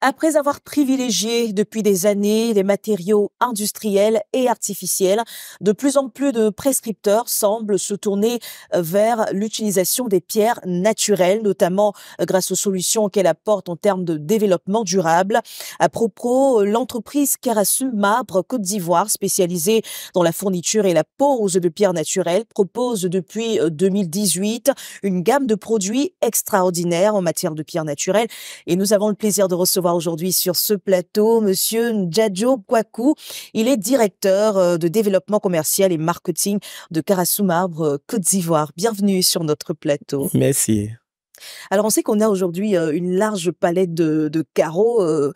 Après avoir privilégié depuis des années les matériaux industriels et artificiels, de plus en plus de prescripteurs semblent se tourner euh, vers l'utilisation des pierres naturelles, notamment euh, grâce aux solutions qu'elles apportent en termes de développement durable. À propos, euh, l'entreprise Carasu Marbre Côte d'Ivoire, spécialisée dans la fourniture et la pose de pierres naturelles, propose depuis 2018 une gamme de produits extraordinaires en matière de pierres naturelles. Et nous avons le plaisir de recevoir aujourd'hui sur ce plateau Monsieur Ndjadjo Kwaku. Il est directeur euh, de développement commercial et marketing de Karasu euh, Côte d'Ivoire. Bienvenue sur notre plateau. Merci. Alors on sait qu'on a aujourd'hui euh, une large palette de, carreaux capables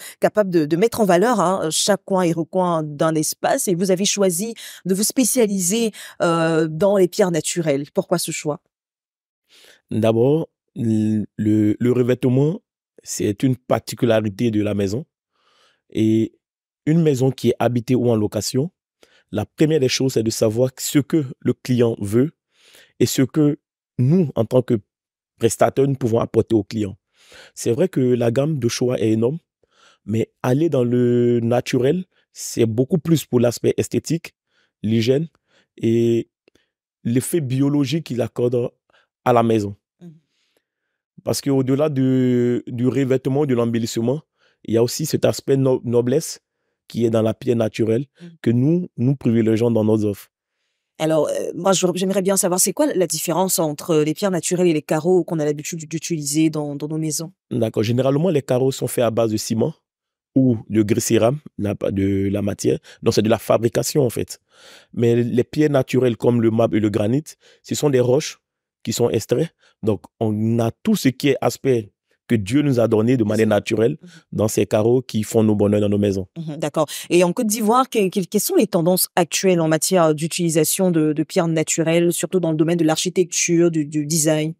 capable de, mettre en valeur hein, chaque coin et recoin d'un espace et vous avez choisi de vous spécialiser dans les pierres naturelles. Pourquoi ce choix D'abord, le, le, revêtement c'est une particularité de la maison. Et une maison qui est habitée ou en location, la première des choses, c'est de savoir ce que le client veut et ce que nous, en tant que prestataires, nous pouvons apporter au client. C'est vrai que la gamme de choix est énorme, mais aller dans le naturel, c'est beaucoup plus pour l'aspect esthétique, l'hygiène et l'effet biologique qu'il accorde à la maison. Parce qu'au-delà du, revêtement, de l'embellissement, il y a aussi cet aspect noblesse qui est dans la pierre naturelle mm. que nous, nous privilégions dans nos offres. Alors, euh, moi, j'aimerais bien savoir, c'est quoi la différence entre les pierres naturelles et les carreaux qu'on a l'habitude d'utiliser dans, nos maisons D'accord. Généralement, les carreaux sont faits à base de ciment ou de gris-céram, de la matière. Donc, c'est de la fabrication, en fait. Mais les pierres naturelles, comme le marbre et le granit, ce sont des roches qui sont extraits. Donc, on a tout ce qui est aspect que Dieu nous a donné de manière naturelle mm-hmm. dans ces carreaux qui font nos bonheurs dans nos maisons. Mm-hmm, d'accord. Et en Côte d'Ivoire, quelles sont les tendances actuelles en matière d'utilisation de, pierres naturelles, surtout dans le domaine de l'architecture, du, design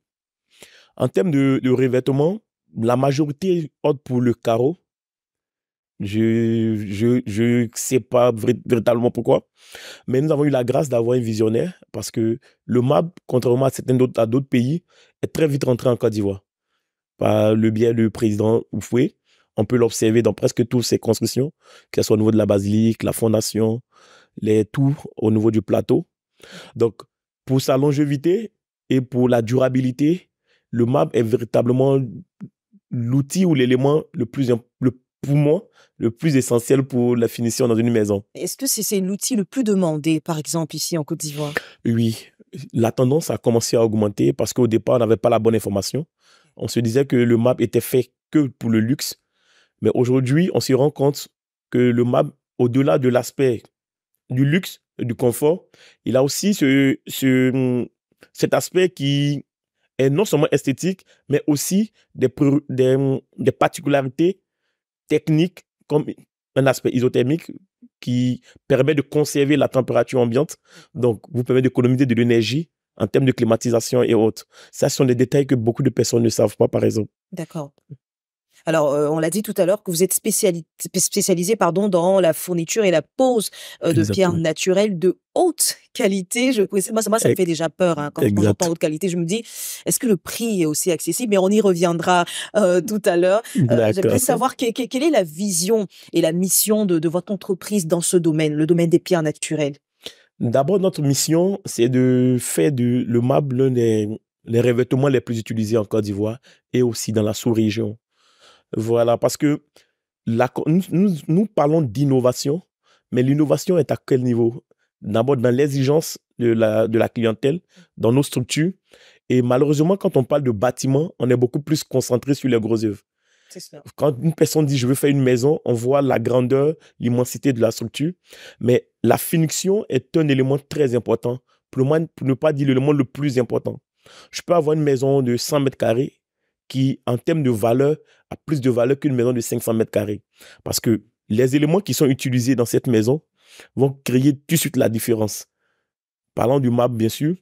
En termes de, revêtement, la majorité opte pour le carreau je ne sais pas véritablement pourquoi, mais nous avons eu la grâce d'avoir un visionnaire parce que le MAB, contrairement à certains d'autres à d'autres pays, est très vite rentré en Côte d'Ivoire par le biais du président Oufoué. On peut l'observer dans presque toutes ses constructions, que ce soit au niveau de la basilique, la fondation, les tours, au niveau du plateau. Donc, pour sa longévité et pour la durabilité, le MAB est véritablement l'outil ou l'élément le plus, important pour moi, le plus essentiel pour la finition dans une maison. Est-ce que c'est l'outil le plus demandé, par exemple, ici en Côte d'Ivoire Oui, la tendance a commencé à augmenter parce qu'au départ, on n'avait pas la bonne information. On se disait que le map était fait que pour le luxe. Mais aujourd'hui, on se rend compte que le map, au-delà de l'aspect du luxe, du confort, il a aussi ce, cet aspect qui est non seulement esthétique, mais aussi des, des, des particularités techniques comme un aspect isothermique qui permet de conserver la température ambiante, donc vous permet d'économiser de l'énergie en termes de climatisation et autres. Ça, ce sont des détails que beaucoup de personnes ne savent pas, par exemple. D'accord. Alors, on l'a dit tout à l'heure que vous êtes spécialisé pardon, dans la fourniture et la pose de pierres naturelles de haute qualité. Je, moi, ça, me fait déjà peur hein, quand, on j'entends haute qualité. Je me dis, est-ce que le prix est aussi accessible Mais on y reviendra tout à l'heure. J'aimerais savoir quelle est la vision et la mission de, votre entreprise dans ce domaine, le domaine des pierres naturelles. D'abord, notre mission, c'est de faire du, le l'un des les revêtements les plus utilisés en Côte d'Ivoire et aussi dans la sous-région. Voilà, parce que nous, parlons d'innovation, mais l'innovation est à quel niveau D'abord dans l'exigence de la, de la clientèle, dans nos structures. Et malheureusement, quand on parle de bâtiment, on est beaucoup plus concentré sur les gros œuvres. Quand une personne dit je veux faire une maison, on voit la grandeur, l'immensité de la structure. Mais la finition est un élément très important, pour, pour ne pas dire l'élément le plus important. Je peux avoir une maison de 100 mètres carrés qui, en termes de valeur, a plus de valeur qu'une maison de 500 mètres carrés. Parce que les éléments qui sont utilisés dans cette maison vont créer tout de suite la différence. Parlant du map, bien sûr,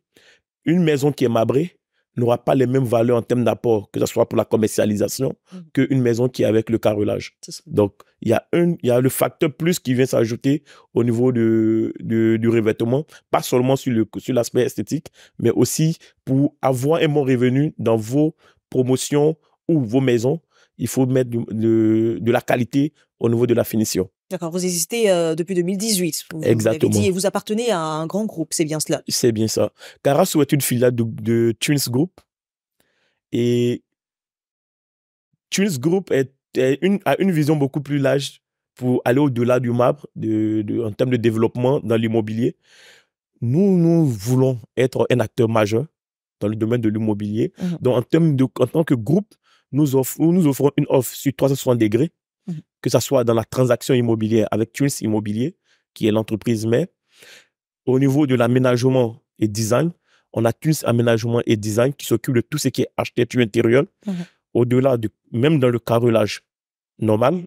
une maison qui est mabrée n'aura pas les mêmes valeurs en termes d'apport, que ce soit pour la commercialisation, mmh. qu'une maison qui est avec le carrelage. Donc, il y, a un, y a le facteur plus qui vient s'ajouter au niveau de, du revêtement, pas seulement sur l'aspect sur esthétique, mais aussi pour avoir un bon revenu dans vos promotion ou vos maisons, il faut mettre de, la qualité au niveau de la finition. D'accord, vous existez euh, depuis 2018. Vous, Exactement. Vous et vous appartenez à un grand groupe, c'est bien cela C'est bien ça. Carasso est une filiale de, de Tunes Group. Et Tunes Group est, une, a une vision beaucoup plus large pour aller au-delà du marbre de, en termes de développement dans l'immobilier. Nous, nous voulons être un acteur majeur dans le domaine de l'immobilier. Mhm. Donc, en, de, tant que groupe, nous, nous offrons une offre sur 360 degrés, mhm. que ce soit dans la transaction immobilière avec Tunis Immobilier, qui est l'entreprise mère. Au niveau de l'aménagement et design, on a Tunis Aménagement et Design qui s'occupe de tout ce qui est architecture intérieure, intérieur. Mhm. au-delà de, même dans le carrelage normal,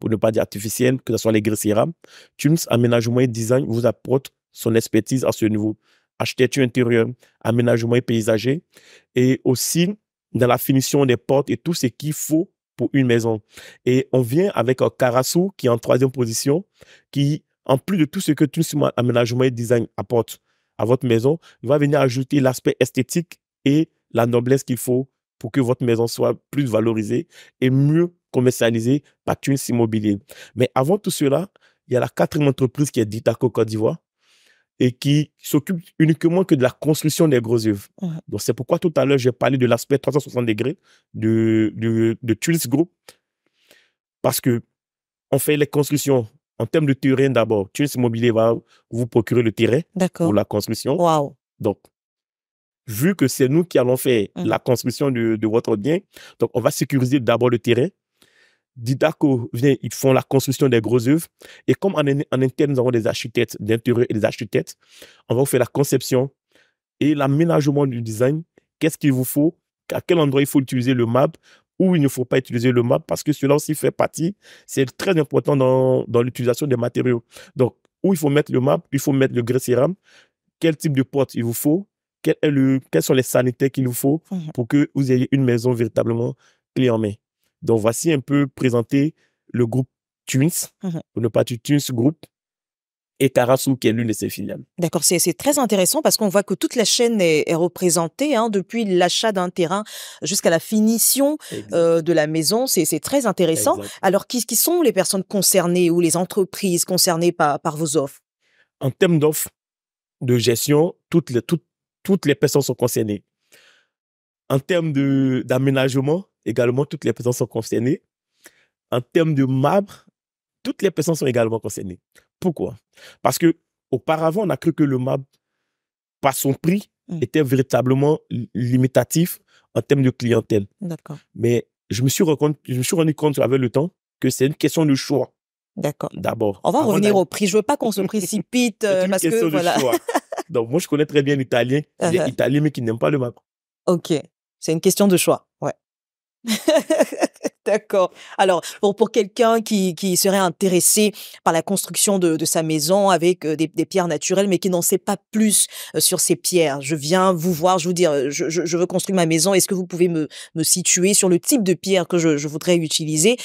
pour ne pas dire artificiel, que ce soit les grilles cérames Tunes Aménagement et Design vous apporte son expertise à ce niveau architecture intérieure, aménagement et paysager, et aussi dans la finition des portes et tout ce qu'il faut pour une maison. Et on vient avec euh, Carassou qui est en troisième position, qui, en plus de tout ce que tout aménagement et design apporte à votre maison, va venir ajouter l'aspect esthétique et la noblesse qu'il faut pour que votre maison soit plus valorisée et mieux commercialisée par Tunis Immobilier. Mais avant tout cela, il y a la quatrième entreprise qui est à Côte d'Ivoire, et qui s'occupe uniquement que de la construction des gros œuvres. Donc, c'est pourquoi tout à l'heure, j'ai parlé de l'aspect 360 degrés de, de, de Tulis Group. Parce que on fait les constructions en termes de terrain d'abord. Tulis Immobilier va vous procurer le terrain pour la construction. Donc, vu que c'est nous qui allons faire hum. la construction de, votre bien, donc on va sécuriser d'abord le terrain Didaco vient, ils font la construction des grosses œuvres. Et comme en, interne, nous avons des architectes d'intérieur et des architectes, on va vous faire la conception et l'aménagement du design. Qu'est-ce qu'il vous faut À quel endroit il faut utiliser le map Où il ne faut pas utiliser le map Parce que cela aussi fait partie. C'est très important dans, dans l'utilisation des matériaux. Donc, où il faut mettre le map Il faut mettre le grès cérame. Quel type de porte il vous faut quel est le, Quels sont les sanitaires qu'il vous faut mhm. pour que vous ayez une maison véritablement clé en main donc, voici un peu présenter le groupe Tunes, le -hmm. Group, et Tarasu, qui est l'une de ses filiales. D'accord, c'est très intéressant parce qu'on voit que toute la chaîne est, représentée, hein, depuis l'achat d'un terrain jusqu'à la finition euh, de la maison. C'est très intéressant. Alors, qui, qui, sont les personnes concernées ou les entreprises concernées par, vos offres En termes d'offres de gestion, toutes les personnes sont concernées. En termes d'aménagement, également, toutes les personnes sont concernées. En termes de marbre, toutes les personnes sont également concernées. Pourquoi Parce que auparavant, on a cru que le marbre, par son prix, mm. était véritablement limitatif en termes de clientèle. D'accord. Mais je me, suis rendu, je suis rendu compte avec le temps que c'est une question de choix. D'accord. D'abord. On va revenir au prix. Je veux pas qu'on se précipite euh, parce que voilà. Donc moi je connais très bien l'italien, uh mais qui n'aime pas le marbre. Ok, c'est une question de choix. D'accord. Alors, pour, pour quelqu'un qui, qui, serait intéressé par la construction de, sa maison avec euh, des, pierres naturelles, mais qui n'en sait pas plus euh, sur ces pierres, je viens vous voir, je vous dire, euh, je, veux construire ma maison, est-ce que vous pouvez me, situer sur le type de pierre que je, voudrais utiliser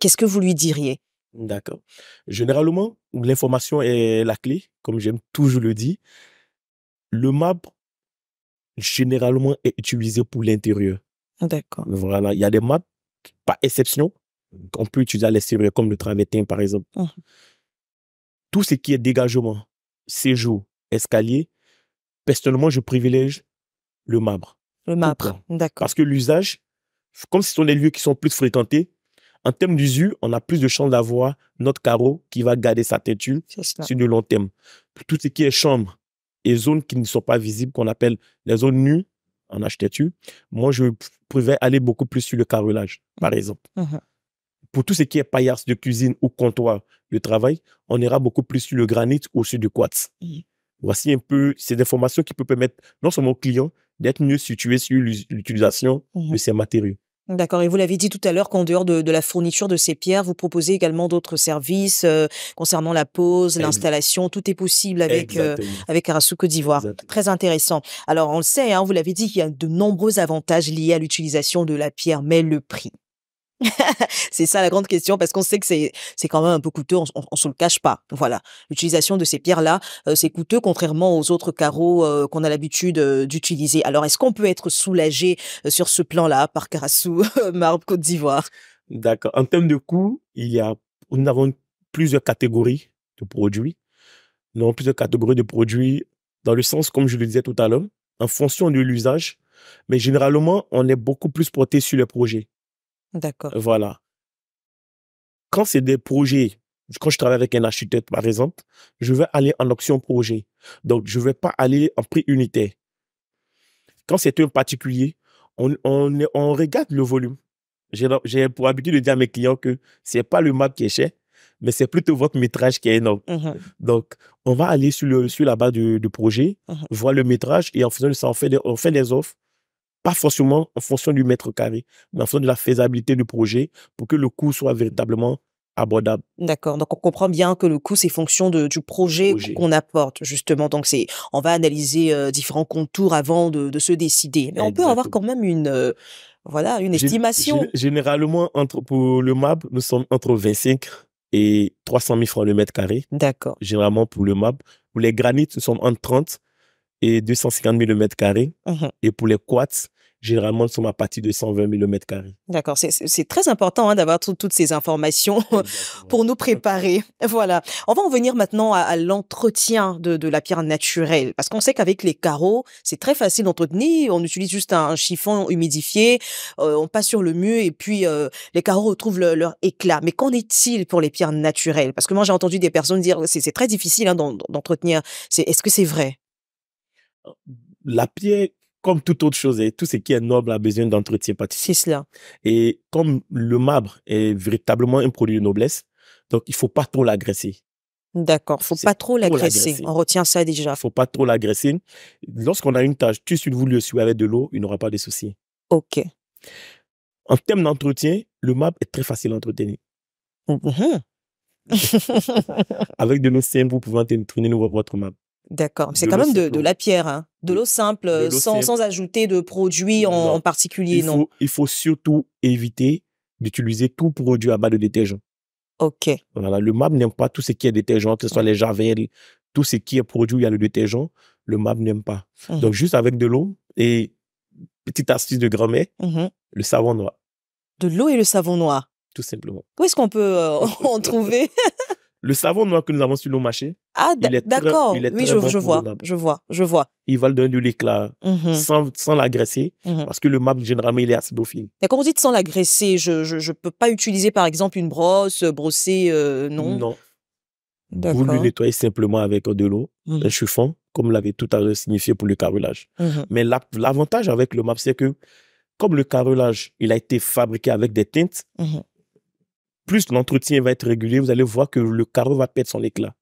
Qu'est-ce que vous lui diriez D'accord. Généralement, l'information est la clé, comme j'aime toujours le dire. Le marbre, généralement, est utilisé pour l'intérieur ah, d'accord. Voilà. Il y a des maths, pas exception, qu'on peut utiliser à l'extérieur, comme le travertin par exemple. Mmh. Tout ce qui est dégagement, séjour, escalier, personnellement, je privilège le marbre. Le marbre, d'accord. Parce que l'usage, comme ce sont les lieux qui sont plus fréquentés, en termes d'usure, on a plus de chances d'avoir notre carreau qui va garder sa tête sur le long terme. Tout ce qui est chambre et zones qui ne sont pas visibles, qu'on appelle les zones nues, en architecture, Moi, je pouvais aller beaucoup plus sur le carrelage, par exemple. Pour tout ce qui est paillasse de cuisine ou comptoir de travail, on ira beaucoup plus sur le granit ou sur du quartz. Voici un peu, ces informations qui peuvent permettre non seulement aux clients d'être mieux situés sur l'utilisation de ces matériaux. D'accord. Et vous l'avez dit tout à l'heure qu'en dehors de, la fourniture de ces pierres, vous proposez également d'autres services euh, concernant la pose, l'installation. Tout est possible avec euh, avec Arasu Côte d'Ivoire. Très intéressant. Alors on le sait, hein, vous l'avez dit, il y a de nombreux avantages liés à l'utilisation de la pierre, mais le prix. c'est ça la grande question parce qu'on sait que c'est quand même un peu coûteux, on, ne se le cache pas. Voilà, l'utilisation de ces pierres là, euh, c'est coûteux contrairement aux autres carreaux euh, qu'on a l'habitude euh, d'utiliser. Alors est-ce qu'on peut être soulagé sur ce plan là par Carassou, Marbre Côte d'Ivoire D'accord. En termes de coût, il y a nous avons plusieurs catégories de produits. Nous avons plusieurs catégories de produits dans le sens comme je le disais tout à l'heure, en fonction de l'usage, mais généralement on est beaucoup plus porté sur le projet D'accord. Voilà. Quand c'est des projets, quand je travaille avec un architecte, par exemple, je vais aller en option projet. Donc, je ne vais pas aller en prix unitaire. Quand c'est un particulier, on, regarde le volume. J'ai pour habitude de dire à mes clients que ce n'est pas le map qui est cher, mais c'est plutôt votre métrage qui est énorme. Mmh Donc, on va aller sur, la base du, projet, mmh voir le métrage et en faisant ça, on fait des offres pas forcément en fonction du mètre carré, mais en fonction de la faisabilité du projet pour que le coût soit véritablement abordable. D'accord. Donc on comprend bien que le coût c'est fonction du projet, qu'on apporte justement. Donc c'est on va analyser euh, différents contours avant de, se décider. Mais on peut avoir quand même une euh, voilà une estimation. Généralement pour le MAB nous sommes entre 25 et 300 000 francs le mètre carré. D'accord. Généralement pour le MAB. Pour les granites nous sommes entre 30 et 250 000 m Et pour les quats, généralement, ils sont à partir de 120 000 m D'accord, c'est très important hein, d'avoir toutes ces informations pour nous préparer. voilà. On va en venir maintenant à, l'entretien de, la pierre naturelle, parce qu'on sait qu'avec les carreaux, c'est très facile d'entretenir. On utilise juste un, chiffon humidifié, euh, on passe sur le mur et puis euh, les carreaux retrouvent leur éclat. Mais qu'en est-il pour les pierres naturelles Parce que moi, j'ai entendu des personnes dire que c'est très difficile hein, d'entretenir. Est-ce que c'est vrai la pierre, comme toute autre chose, et tout ce qui est noble a besoin d'entretien particulier. C'est cela. Et comme le marbre est véritablement un produit de noblesse, donc il faut pas trop l'agresser. D'accord, faut pas trop l'agresser. On retient ça déjà. Il Faut pas trop l'agresser. Lorsqu'on a une tâche, tu si vous le suivez avec de l'eau, il n'aura pas de souci. OK. En termes d'entretien, le marbre est très facile à entretenir. Mmh, mmh. avec de l'eau vous pouvez entretenir votre marbre. D'accord. C'est quand même de, la pierre, hein. de l'eau euh, simple, sans, ajouter de produits en, particulier. non. il faut surtout éviter d'utiliser tout produit à base de détergent. OK. le MAP n'aime pas tout ce qui est détergent, que ce soit les javel, tout ce qui est produit à le détergent, le MAP n'aime pas. Mmh. Donc, juste avec de l'eau et petite astuce de grand-mère, mmh le savon noir. De l'eau et le savon noir. Tout simplement. Où est-ce qu'on peut euh, en trouver le savon noir que nous avons sur nos marchés. Ah, d'accord. Oui, je, vois. Je vois. Je vois. Il va le donner de l'éclat mhm. sans, l'agresser mhm. parce que le map généralement, il est acidophile. quand Vous dites sans l'agresser. Je ne peux pas utiliser, par exemple, une brosse, euh, brosser, euh, non Non. Vous le nettoyez simplement avec de l'eau, mhm. un chiffon, comme l'avait tout à l'heure signifié pour le carrelage. Mais l'avantage avec le map c'est que comme le carrelage, il a été fabriqué avec des teintes, plus l'entretien va être régulier, vous allez voir que le carreau va perdre son éclat.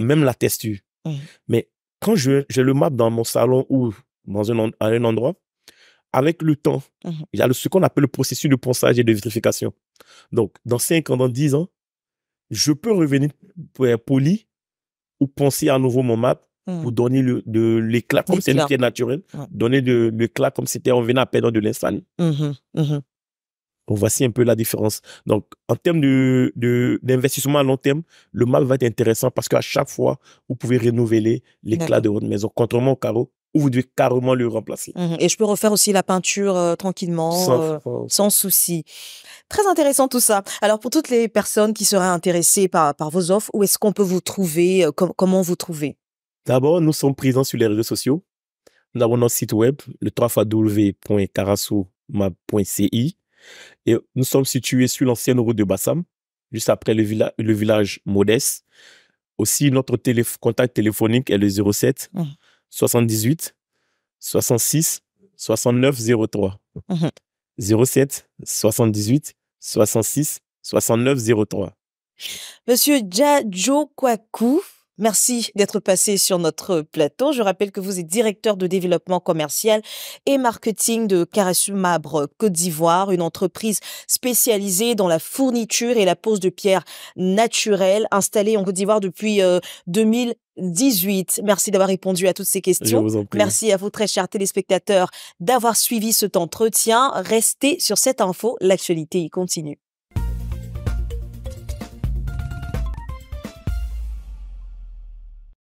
Même la texture. Mm. Mais quand je, le map dans mon salon ou dans un, à un endroit, avec le temps, mm-hmm. il y a ce qu'on appelle le processus de ponçage et de vitrification. Donc, dans 5 ans, dans 10 ans, je peux revenir pour euh, poli ou poncer à nouveau mon map mm. pour donner le, de l'éclat comme c'est naturel, donner de l'éclat comme c'était on venait à perdre de l'instant. Mm-hmm. Mm-hmm voici un peu la différence. Donc, en termes d'investissement de, à long terme, le map va être intéressant parce qu'à chaque fois, vous pouvez renouveler l'éclat de votre maison, contrairement au carreau où vous devez carrément le remplacer. Mmh Et je peux refaire aussi la peinture euh, tranquillement, euh, sans, souci. Très intéressant tout ça. Alors pour toutes les personnes qui seraient intéressées par, par vos offres, où est-ce qu'on peut vous trouver euh, Comment vous trouver D'abord, nous sommes présents sur les réseaux sociaux. Nous avons notre site web, le et nous sommes situés sur l'ancienne route de Bassam, juste après le, le village Modès. Aussi, notre contact téléphonique est le 07 78 66 69 03. 07 78 66 69 03. Monsieur djajo Kwaku, Merci d'être passé sur notre plateau. Je rappelle que vous êtes directeur de développement commercial et marketing de Carasumabre Côte d'Ivoire, une entreprise spécialisée dans la fourniture et la pose de pierres naturelles installée en Côte d'Ivoire depuis 2018. Euh, Merci d'avoir répondu à toutes ces questions. Merci à vous, très chers téléspectateurs, d'avoir suivi cet entretien. Restez sur cette info, l'actualité y continue.